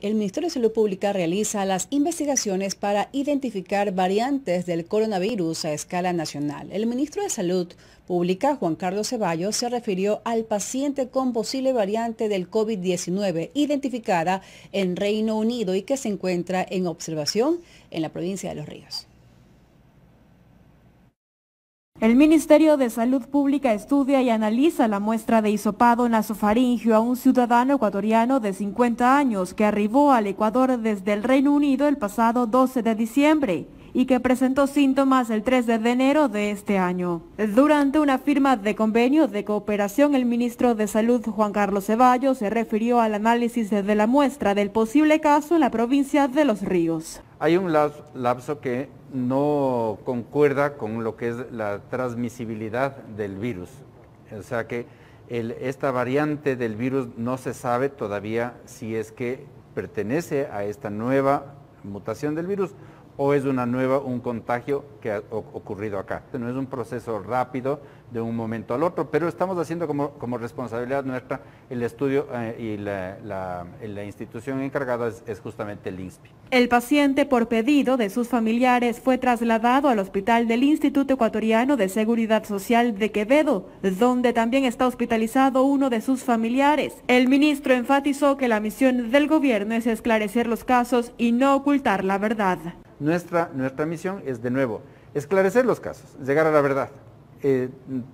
El Ministerio de Salud Pública realiza las investigaciones para identificar variantes del coronavirus a escala nacional. El ministro de Salud Pública, Juan Carlos Ceballos, se refirió al paciente con posible variante del COVID-19 identificada en Reino Unido y que se encuentra en observación en la provincia de Los Ríos. El Ministerio de Salud Pública estudia y analiza la muestra de hisopado nasofaringio a un ciudadano ecuatoriano de 50 años que arribó al Ecuador desde el Reino Unido el pasado 12 de diciembre y que presentó síntomas el 3 de enero de este año. Durante una firma de convenio de cooperación, el ministro de Salud Juan Carlos Ceballos se refirió al análisis de la muestra del posible caso en la provincia de Los Ríos hay un lapso que no concuerda con lo que es la transmisibilidad del virus. O sea que esta variante del virus no se sabe todavía si es que pertenece a esta nueva mutación del virus o es una nueva, un contagio que ha ocurrido acá. No es un proceso rápido de un momento al otro, pero estamos haciendo como, responsabilidad nuestra el estudio eh, y la, institución encargada es, justamente el INSPI. El paciente, por pedido de sus familiares, fue trasladado al hospital del Instituto Ecuatoriano de Seguridad Social de Quevedo, donde también está hospitalizado uno de sus familiares. El ministro enfatizó que la misión del gobierno es esclarecer los casos y no ocultar la verdad. Nuestra, nuestra misión es, de nuevo, esclarecer los casos, llegar a la verdad. Eh,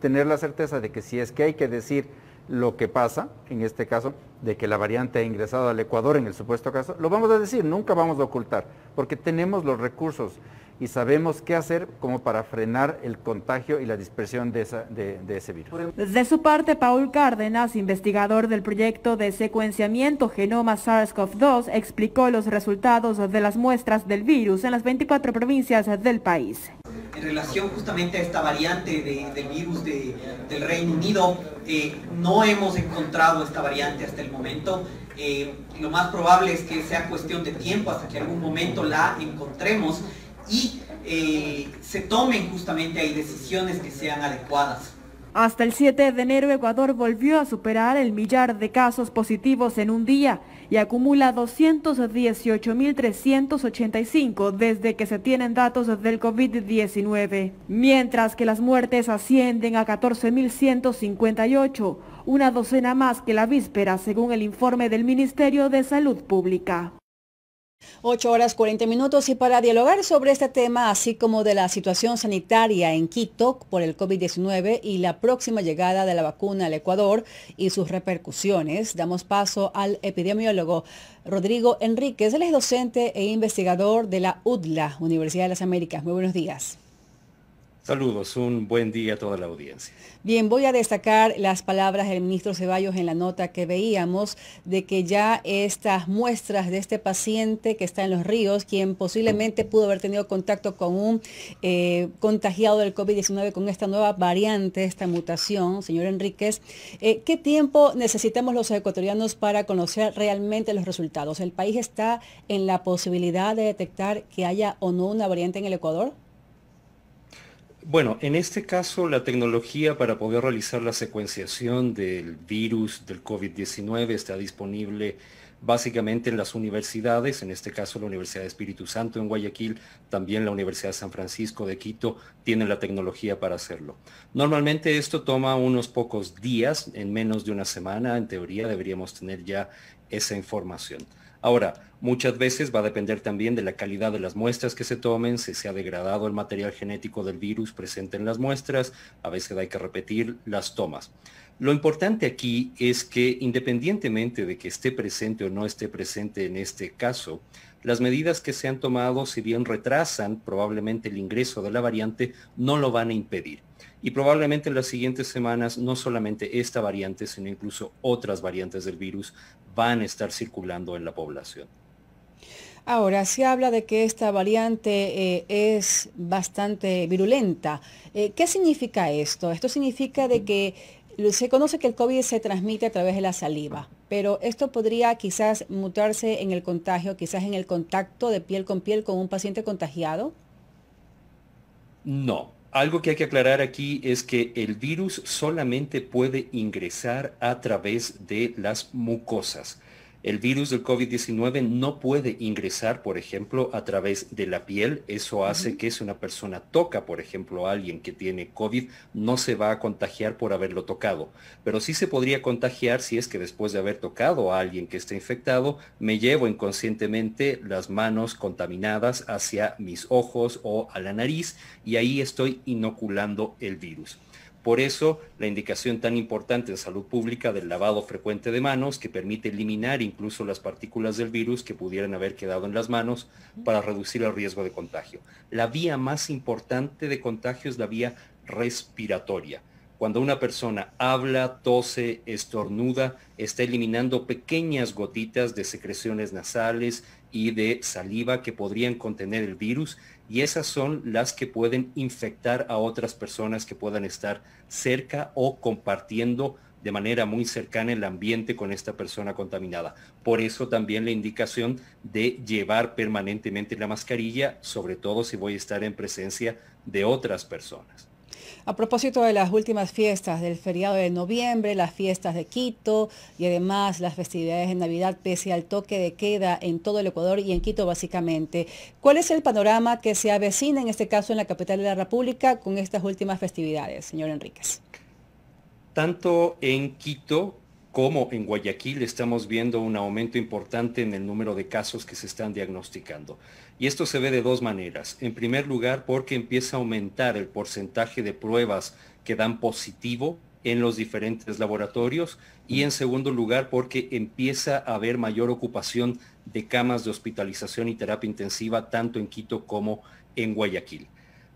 tener la certeza de que si es que hay que decir lo que pasa, en este caso, de que la variante ha ingresado al Ecuador en el supuesto caso, lo vamos a decir, nunca vamos a ocultar, porque tenemos los recursos y sabemos qué hacer como para frenar el contagio y la dispersión de, de, ese virus. De su parte, Paul Cárdenas, investigador del proyecto de secuenciamiento genoma SARS-CoV-2, explicó los resultados de las muestras del virus en las 24 provincias del país en relación justamente a esta variante del virus del Reino Unido. Eh, no hemos encontrado esta variante hasta el momento. Eh, lo más probable es que sea cuestión de tiempo hasta que algún momento la encontremos y eh, se tomen justamente ahí decisiones que sean adecuadas. Hasta el 7 de enero, Ecuador volvió a superar el millar de casos positivos en un día y acumula 218.385 desde que se tienen datos del COVID-19, mientras que las muertes ascienden a 14.158, una docena más que la víspera, según el informe del Ministerio de Salud Pública. 8 horas 40 minutos y para dialogar sobre este tema, así como de la situación sanitaria en Quito por el COVID-19 y la próxima llegada de la vacuna al Ecuador y sus repercusiones, damos paso al epidemiólogo Rodrigo Enríquez. Él es docente e investigador de la UDLA, Universidad de las Américas. Muy buenos días. Saludos, un buen día a toda la audiencia. Bien, voy a destacar las palabras del ministro Ceballos en la nota que veíamos de que ya estas muestras de este paciente que está en los ríos, quien posiblemente pudo haber tenido contacto con un eh, contagiado del COVID-19 con esta nueva variante, esta mutación, señor Enríquez, eh, ¿qué tiempo necesitamos los ecuatorianos para conocer realmente los resultados? ¿El país está en la posibilidad de detectar que haya o no una variante en el Ecuador? Bueno, en este caso la tecnología para poder realizar la secuenciación del virus del COVID-19 está disponible básicamente en las universidades, en este caso la Universidad de Espíritu Santo en Guayaquil, también la Universidad de San Francisco de Quito tienen la tecnología para hacerlo. Normalmente esto toma unos pocos días, en menos de una semana, en teoría deberíamos tener ya esa información. Ahora, muchas veces va a depender también de la calidad de las muestras que se tomen, si se ha degradado el material genético del virus presente en las muestras, a veces hay que repetir las tomas. Lo importante aquí es que independientemente de que esté presente o no esté presente en este caso, las medidas que se han tomado, si bien retrasan probablemente el ingreso de la variante, no lo van a impedir. Y probablemente en las siguientes semanas no solamente esta variante, sino incluso otras variantes del virus van a estar circulando en la población. Ahora, se habla de que esta variante eh, es bastante virulenta. Eh, ¿Qué significa esto? ¿Esto significa de que se conoce que el COVID se transmite a través de la saliva, pero esto podría quizás mutarse en el contagio, quizás en el contacto de piel con piel con un paciente contagiado. No, algo que hay que aclarar aquí es que el virus solamente puede ingresar a través de las mucosas. El virus del COVID-19 no puede ingresar, por ejemplo, a través de la piel. Eso hace que si una persona toca, por ejemplo, a alguien que tiene COVID, no se va a contagiar por haberlo tocado. Pero sí se podría contagiar si es que después de haber tocado a alguien que está infectado, me llevo inconscientemente las manos contaminadas hacia mis ojos o a la nariz y ahí estoy inoculando el virus. Por eso, la indicación tan importante de salud pública del lavado frecuente de manos, que permite eliminar incluso las partículas del virus que pudieran haber quedado en las manos para reducir el riesgo de contagio. La vía más importante de contagio es la vía respiratoria. Cuando una persona habla, tose, estornuda, está eliminando pequeñas gotitas de secreciones nasales y de saliva que podrían contener el virus y esas son las que pueden infectar a otras personas que puedan estar cerca o compartiendo de manera muy cercana el ambiente con esta persona contaminada. Por eso también la indicación de llevar permanentemente la mascarilla, sobre todo si voy a estar en presencia de otras personas. A propósito de las últimas fiestas del feriado de noviembre, las fiestas de Quito y además las festividades de Navidad, pese al toque de queda en todo el Ecuador y en Quito básicamente, ¿cuál es el panorama que se avecina en este caso en la capital de la República con estas últimas festividades, señor Enríquez? Tanto en Quito como en Guayaquil estamos viendo un aumento importante en el número de casos que se están diagnosticando. Y esto se ve de dos maneras. En primer lugar, porque empieza a aumentar el porcentaje de pruebas que dan positivo en los diferentes laboratorios y en segundo lugar porque empieza a haber mayor ocupación de camas de hospitalización y terapia intensiva tanto en Quito como en Guayaquil.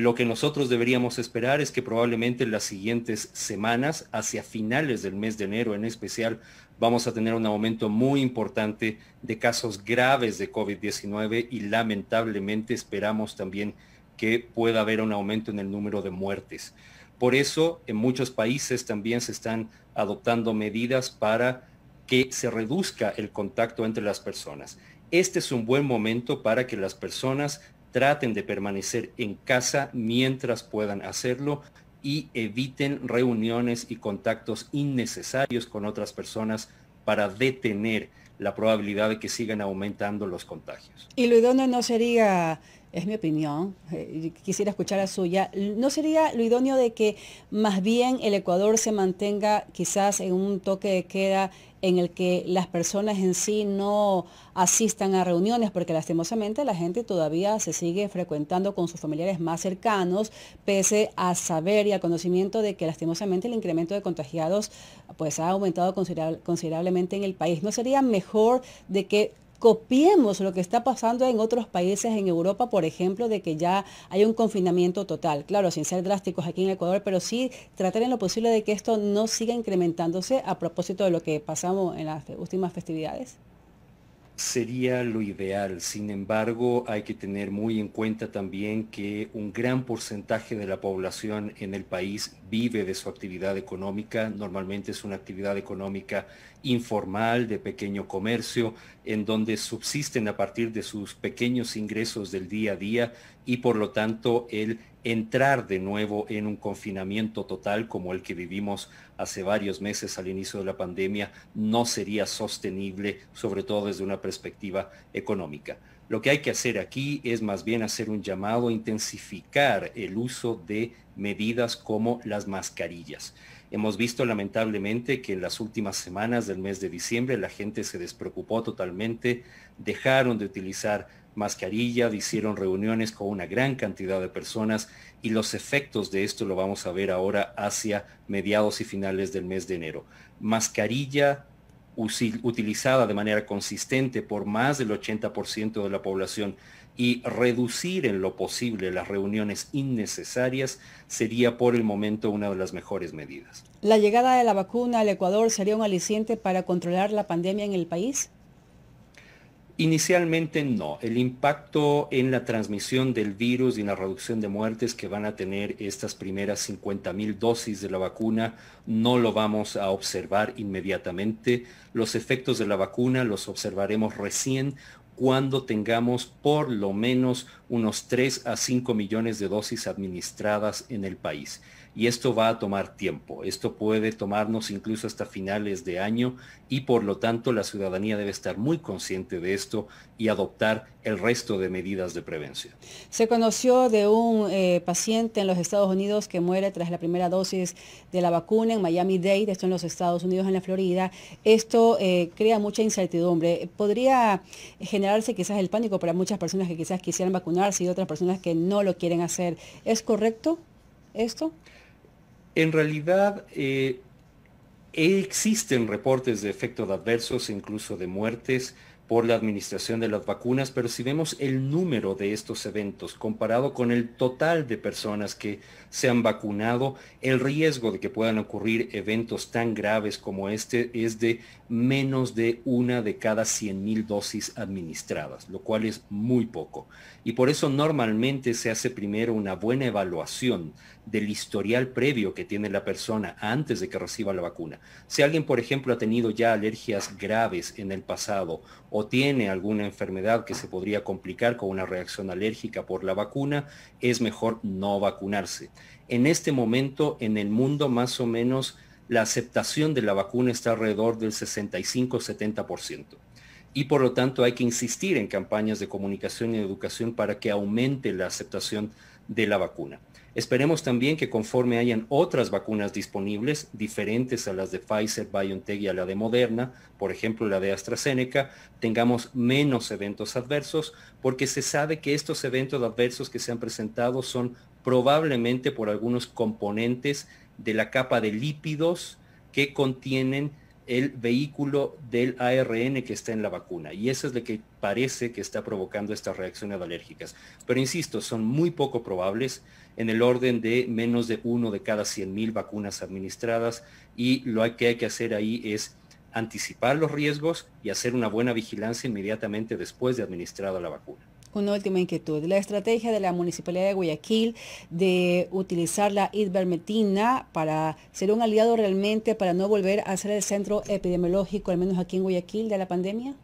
Lo que nosotros deberíamos esperar es que probablemente en las siguientes semanas, hacia finales del mes de enero en especial, vamos a tener un aumento muy importante de casos graves de COVID-19 y lamentablemente esperamos también que pueda haber un aumento en el número de muertes. Por eso en muchos países también se están adoptando medidas para que se reduzca el contacto entre las personas. Este es un buen momento para que las personas traten de permanecer en casa mientras puedan hacerlo y eviten reuniones y contactos innecesarios con otras personas para detener la probabilidad de que sigan aumentando los contagios. Y lo idóneo no sería es mi opinión, eh, quisiera escuchar la suya, ¿no sería lo idóneo de que más bien el Ecuador se mantenga quizás en un toque de queda en el que las personas en sí no asistan a reuniones, porque lastimosamente la gente todavía se sigue frecuentando con sus familiares más cercanos, pese a saber y al conocimiento de que lastimosamente el incremento de contagiados pues, ha aumentado considerablemente en el país. ¿No sería mejor de que copiemos lo que está pasando en otros países, en Europa, por ejemplo, de que ya hay un confinamiento total, claro, sin ser drásticos aquí en Ecuador, pero sí tratar en lo posible de que esto no siga incrementándose a propósito de lo que pasamos en las últimas festividades. Sería lo ideal, sin embargo hay que tener muy en cuenta también que un gran porcentaje de la población en el país vive de su actividad económica, normalmente es una actividad económica informal, de pequeño comercio, en donde subsisten a partir de sus pequeños ingresos del día a día y por lo tanto el entrar de nuevo en un confinamiento total como el que vivimos hace varios meses al inicio de la pandemia no sería sostenible, sobre todo desde una perspectiva económica. Lo que hay que hacer aquí es más bien hacer un llamado a intensificar el uso de medidas como las mascarillas. Hemos visto lamentablemente que en las últimas semanas del mes de diciembre la gente se despreocupó totalmente, dejaron de utilizar mascarilla, hicieron reuniones con una gran cantidad de personas y los efectos de esto lo vamos a ver ahora hacia mediados y finales del mes de enero. Mascarilla utilizada de manera consistente por más del 80% de la población y reducir en lo posible las reuniones innecesarias sería por el momento una de las mejores medidas. ¿La llegada de la vacuna al Ecuador sería un aliciente para controlar la pandemia en el país? Inicialmente no. El impacto en la transmisión del virus y en la reducción de muertes que van a tener estas primeras 50,000 dosis de la vacuna no lo vamos a observar inmediatamente. Los efectos de la vacuna los observaremos recién cuando tengamos por lo menos unos 3 a 5 millones de dosis administradas en el país. Y esto va a tomar tiempo. Esto puede tomarnos incluso hasta finales de año y por lo tanto la ciudadanía debe estar muy consciente de esto y adoptar el resto de medidas de prevención. Se conoció de un eh, paciente en los Estados Unidos que muere tras la primera dosis de la vacuna en Miami Dade, esto en los Estados Unidos, en la Florida. Esto eh, crea mucha incertidumbre. Podría generarse quizás el pánico para muchas personas que quizás quisieran vacunar y otras personas que no lo quieren hacer. ¿Es correcto esto? En realidad, eh, existen reportes de efectos adversos, incluso de muertes, por la administración de las vacunas, pero si vemos el número de estos eventos comparado con el total de personas que se han vacunado, el riesgo de que puedan ocurrir eventos tan graves como este es de menos de una de cada 100.000 mil dosis administradas, lo cual es muy poco. Y por eso normalmente se hace primero una buena evaluación del historial previo que tiene la persona antes de que reciba la vacuna. Si alguien, por ejemplo, ha tenido ya alergias graves en el pasado o tiene alguna enfermedad que se podría complicar con una reacción alérgica por la vacuna, es mejor no vacunarse. En este momento, en el mundo, más o menos, la aceptación de la vacuna está alrededor del 65-70% y por lo tanto hay que insistir en campañas de comunicación y educación para que aumente la aceptación de la vacuna. Esperemos también que conforme hayan otras vacunas disponibles, diferentes a las de Pfizer, BioNTech y a la de Moderna, por ejemplo la de AstraZeneca, tengamos menos eventos adversos, porque se sabe que estos eventos adversos que se han presentado son probablemente por algunos componentes de la capa de lípidos que contienen el vehículo del ARN que está en la vacuna. Y eso es lo que parece que está provocando estas reacciones alérgicas. Pero insisto, son muy poco probables, en el orden de menos de uno de cada 100.000 vacunas administradas. Y lo que hay que hacer ahí es anticipar los riesgos y hacer una buena vigilancia inmediatamente después de administrada la vacuna. Una última inquietud, la estrategia de la Municipalidad de Guayaquil de utilizar la ivermectina para ser un aliado realmente para no volver a ser el centro epidemiológico, al menos aquí en Guayaquil, de la pandemia.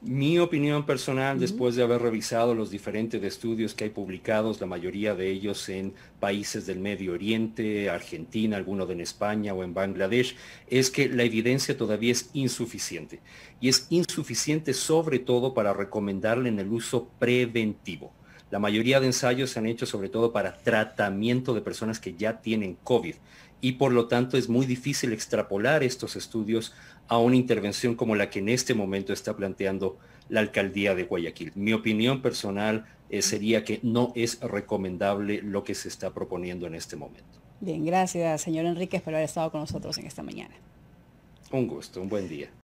Mi opinión personal, después de haber revisado los diferentes estudios que hay publicados, la mayoría de ellos en países del Medio Oriente, Argentina, algunos en España o en Bangladesh, es que la evidencia todavía es insuficiente. Y es insuficiente sobre todo para recomendarle en el uso preventivo. La mayoría de ensayos se han hecho sobre todo para tratamiento de personas que ya tienen COVID y por lo tanto es muy difícil extrapolar estos estudios a una intervención como la que en este momento está planteando la alcaldía de Guayaquil. Mi opinión personal eh, sería que no es recomendable lo que se está proponiendo en este momento. Bien, gracias, señor Enríquez, por haber estado con nosotros en esta mañana. Un gusto, un buen día.